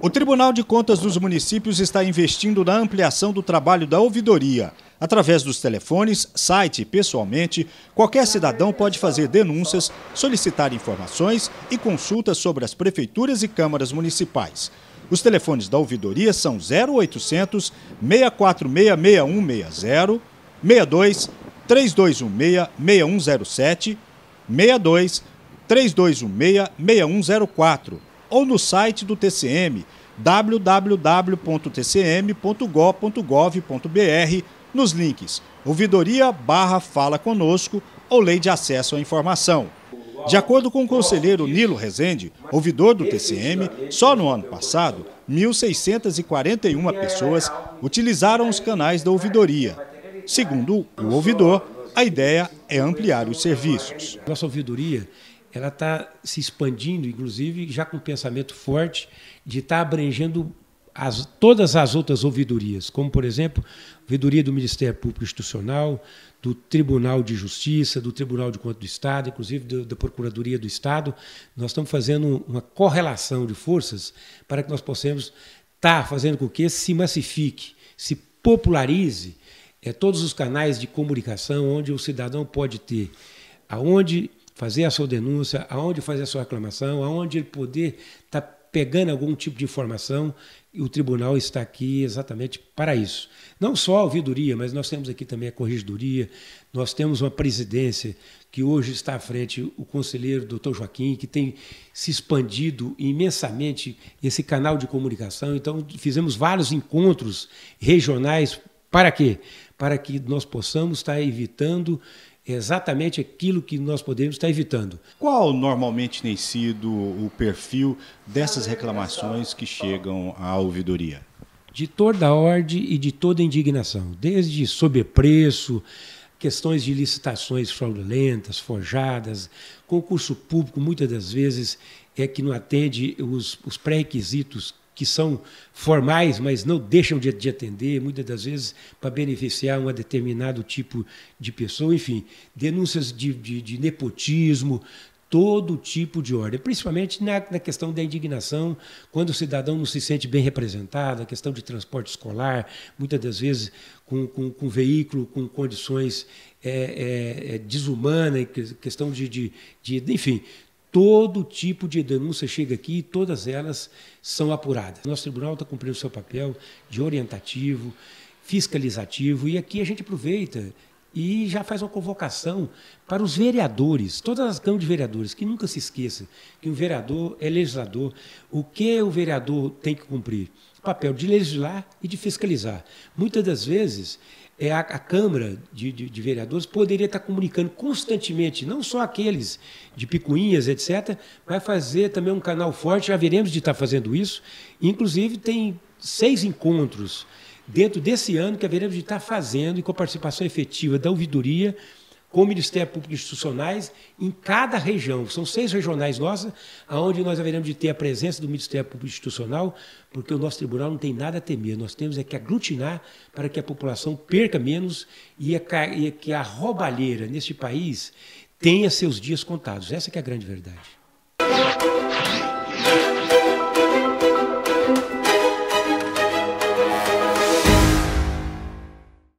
O Tribunal de Contas dos Municípios está investindo na ampliação do trabalho da ouvidoria. Através dos telefones, site e pessoalmente, qualquer cidadão pode fazer denúncias, solicitar informações e consultas sobre as prefeituras e câmaras municipais. Os telefones da ouvidoria são 0800 646 6160, 62 3216 6107 62 3216 6104 ou no site do TCM www.tcm.gov.br nos links ouvidoria barra fala conosco ou lei de acesso à informação. De acordo com o conselheiro Nilo Rezende, ouvidor do TCM, só no ano passado, 1.641 pessoas utilizaram os canais da ouvidoria, Segundo o ouvidor, a ideia é ampliar os serviços. Nossa ouvidoria ela está se expandindo, inclusive já com um pensamento forte de estar tá abrangendo as, todas as outras ouvidorias, como, por exemplo, ouvidoria do Ministério Público Institucional, do Tribunal de Justiça, do Tribunal de Contas do Estado, inclusive do, da Procuradoria do Estado. Nós estamos fazendo uma correlação de forças para que nós possamos estar tá fazendo com que se massifique, se popularize é, todos os canais de comunicação onde o cidadão pode ter, aonde fazer a sua denúncia, aonde fazer a sua reclamação, aonde ele poder estar tá pegando algum tipo de informação e o tribunal está aqui exatamente para isso. Não só a ouvidoria, mas nós temos aqui também a corregedoria, nós temos uma presidência que hoje está à frente o conselheiro doutor Joaquim, que tem se expandido imensamente esse canal de comunicação. Então, fizemos vários encontros regionais para quê? para que nós possamos estar evitando exatamente aquilo que nós podemos estar evitando. Qual normalmente tem sido o perfil dessas reclamações que chegam à ouvidoria? De toda a ordem e de toda indignação, desde sobrepreço, questões de licitações fraudulentas, forjadas, concurso público, muitas das vezes é que não atende os, os pré-requisitos que são formais, mas não deixam de, de atender, muitas das vezes para beneficiar um determinado tipo de pessoa, enfim, denúncias de, de, de nepotismo, todo tipo de ordem, principalmente na, na, questão da indignação, quando o cidadão não se sente bem representado, a questão de transporte escolar, muitas das vezes com, com, com veículo com condições é, é, é desumanas, questão de, de, de, enfim, Todo tipo de denúncia chega aqui e todas elas são apuradas. Nosso tribunal está cumprindo o seu papel de orientativo, fiscalizativo, e aqui a gente aproveita e já faz uma convocação para os vereadores, todas as câmaras de vereadores, que nunca se esqueça que o vereador é legislador. O que o vereador tem que cumprir? O papel de legislar e de fiscalizar. Muitas das vezes é, a, a Câmara de, de, de, Vereadores poderia estar comunicando constantemente, não só aqueles de picuinhas, etc., Vai fazer também um canal forte, já veremos de estar fazendo isso. Inclusive, tem seis encontros dentro desse ano que haveremos de estar fazendo e com a participação efetiva da ouvidoria com o Ministério Público Institucionais em cada região. São seis regionais nossas, aonde nós haveremos de ter a presença do Ministério Público Institucional, porque o nosso tribunal não tem nada a temer. Nós temos é que aglutinar para que a população perca menos e, é e é que a roubalheira neste país tenha seus dias contados. Essa é a grande verdade.